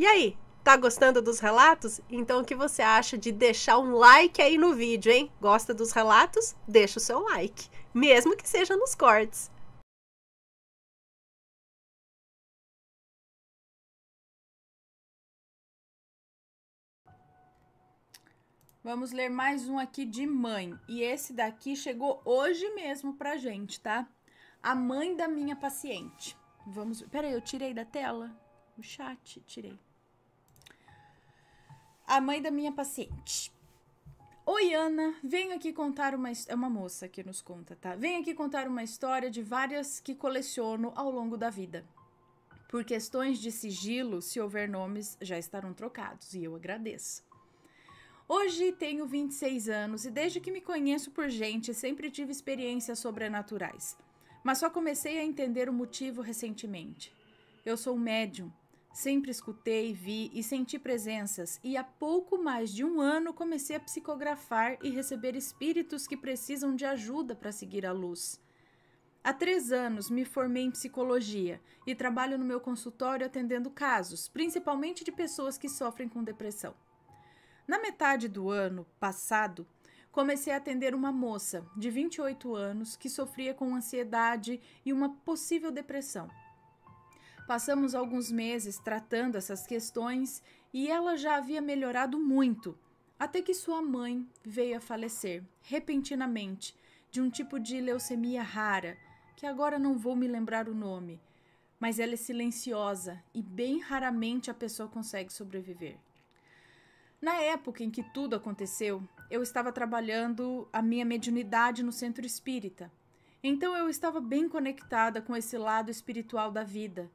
E aí, tá gostando dos relatos? Então o que você acha de deixar um like aí no vídeo, hein? Gosta dos relatos? Deixa o seu like, mesmo que seja nos cortes. Vamos ler mais um aqui de mãe. E esse daqui chegou hoje mesmo pra gente, tá? A mãe da minha paciente. Vamos. Peraí, eu tirei da tela o chat. Tirei a mãe da minha paciente. Oi, Ana, venho aqui contar uma. É uma moça que nos conta, tá? Venho aqui contar uma história de várias que coleciono ao longo da vida. Por questões de sigilo, se houver nomes, já estarão trocados e eu agradeço. Hoje tenho 26 anos e desde que me conheço por gente sempre tive experiências sobrenaturais, mas só comecei a entender o motivo recentemente. Eu sou um médium Sempre escutei, vi e senti presenças, e há pouco mais de um ano comecei a psicografar e receber espíritos que precisam de ajuda para seguir a luz. Há três anos me formei em psicologia e trabalho no meu consultório atendendo casos, principalmente de pessoas que sofrem com depressão. Na metade do ano passado, comecei a atender uma moça de 28 anos que sofria com ansiedade e uma possível depressão. Passamos alguns meses tratando essas questões e ela já havia melhorado muito, até que sua mãe veio a falecer repentinamente de um tipo de leucemia rara, que agora não vou me lembrar o nome, mas ela é silenciosa e bem raramente a pessoa consegue sobreviver. Na época em que tudo aconteceu, eu estava trabalhando a minha mediunidade no centro espírita. Então eu estava bem conectada com esse lado espiritual da vida.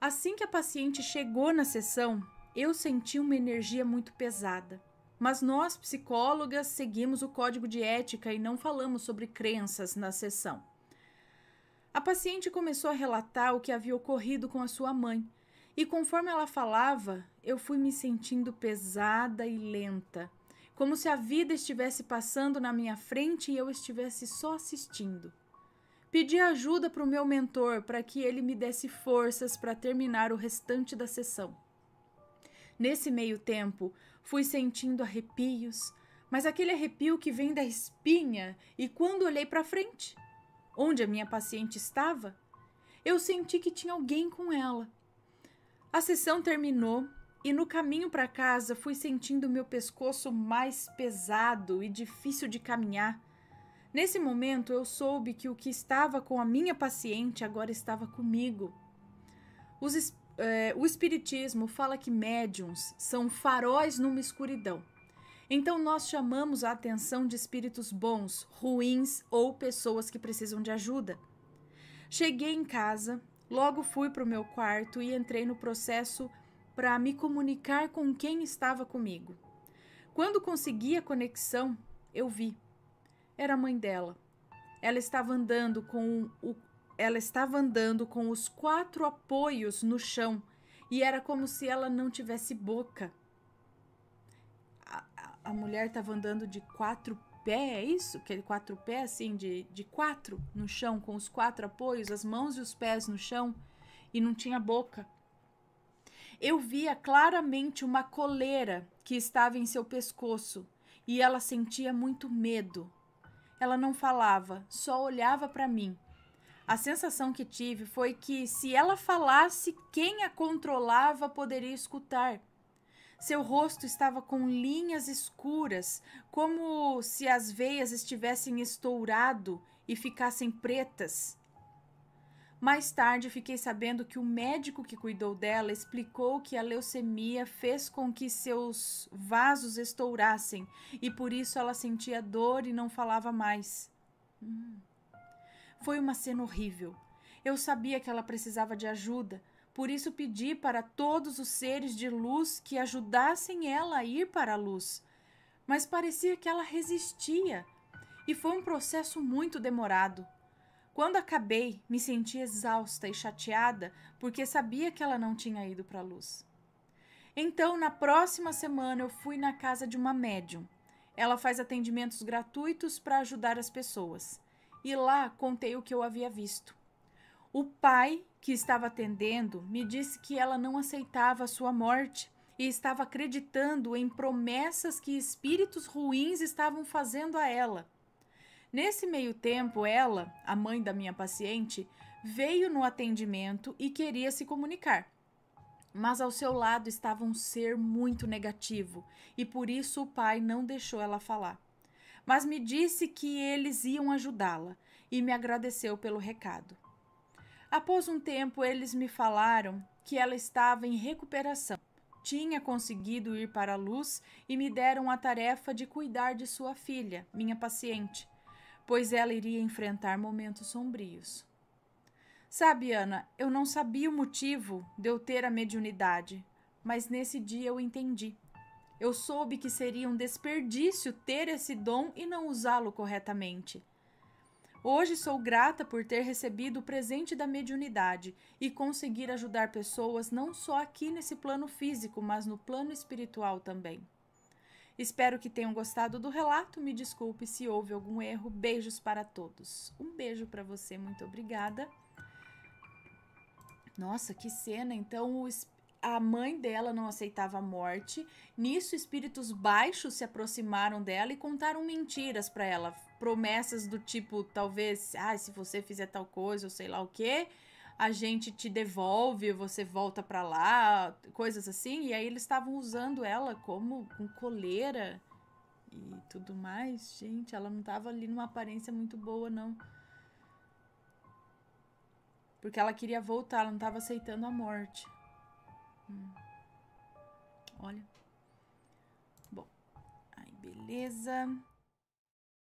Assim que a paciente chegou na sessão, eu senti uma energia muito pesada. Mas nós, psicólogas, seguimos o código de ética e não falamos sobre crenças na sessão. A paciente começou a relatar o que havia ocorrido com a sua mãe, e conforme ela falava, eu fui me sentindo pesada e lenta, como se a vida estivesse passando na minha frente e eu estivesse só assistindo. Pedi ajuda para o meu mentor para que ele me desse forças para terminar o restante da sessão. Nesse meio tempo, fui sentindo arrepios, mas aquele arrepio que vem da espinha, e quando olhei para frente, onde a minha paciente estava, eu senti que tinha alguém com ela. A sessão terminou e no caminho para casa fui sentindo meu pescoço mais pesado e difícil de caminhar Nesse momento, eu soube que o que estava com a minha paciente agora estava comigo. Os, eh, o Espiritismo fala que médiums são faróis numa escuridão. Então, nós chamamos a atenção de espíritos bons, ruins ou pessoas que precisam de ajuda. Cheguei em casa, logo fui para o meu quarto e entrei no processo para me comunicar com quem estava comigo. Quando consegui a conexão, eu vi era a mãe dela. Ela estava andando com o, ela estava andando com os quatro apoios no chão e era como se ela não tivesse boca. A, a, a mulher estava andando de quatro pés, é isso? Aquele é quatro pés assim de, de quatro no chão com os quatro apoios, as mãos e os pés no chão e não tinha boca. Eu via claramente uma coleira que estava em seu pescoço e ela sentia muito medo. Ela não falava, só olhava para mim. A sensação que tive foi que, se ela falasse, quem a controlava poderia escutar. Seu rosto estava com linhas escuras, como se as veias estivessem estourado e ficassem pretas. Mais tarde, fiquei sabendo que o médico que cuidou dela explicou que a leucemia fez com que seus vasos estourassem e por isso ela sentia dor e não falava mais. Hum. Foi uma cena horrível. Eu sabia que ela precisava de ajuda, por isso pedi para todos os seres de luz que ajudassem ela a ir para a luz. Mas parecia que ela resistia e foi um processo muito demorado. Quando acabei, me senti exausta e chateada porque sabia que ela não tinha ido para a luz. Então, na próxima semana, eu fui na casa de uma médium. Ela faz atendimentos gratuitos para ajudar as pessoas. E lá contei o que eu havia visto. O pai que estava atendendo me disse que ela não aceitava a sua morte e estava acreditando em promessas que espíritos ruins estavam fazendo a ela. Nesse meio tempo, ela, a mãe da minha paciente, veio no atendimento e queria se comunicar. Mas ao seu lado estava um ser muito negativo e por isso o pai não deixou ela falar. Mas me disse que eles iam ajudá-la e me agradeceu pelo recado. Após um tempo, eles me falaram que ela estava em recuperação, tinha conseguido ir para a luz e me deram a tarefa de cuidar de sua filha, minha paciente pois ela iria enfrentar momentos sombrios. Sabe, Ana, eu não sabia o motivo de eu ter a mediunidade, mas nesse dia eu entendi. Eu soube que seria um desperdício ter esse dom e não usá-lo corretamente. Hoje sou grata por ter recebido o presente da mediunidade e conseguir ajudar pessoas não só aqui nesse plano físico, mas no plano espiritual também. Espero que tenham gostado do relato. Me desculpe se houve algum erro. Beijos para todos. Um beijo para você, muito obrigada. Nossa, que cena! Então, o a mãe dela não aceitava a morte. Nisso, espíritos baixos se aproximaram dela e contaram mentiras para ela, promessas do tipo, talvez, ah, se você fizer tal coisa, ou sei lá o quê, a gente te devolve, você volta para lá, coisas assim. E aí eles estavam usando ela como um coleira e tudo mais. Gente, ela não tava ali numa aparência muito boa, não. Porque ela queria voltar, ela não tava aceitando a morte. Hum. Olha. Bom. Aí, beleza.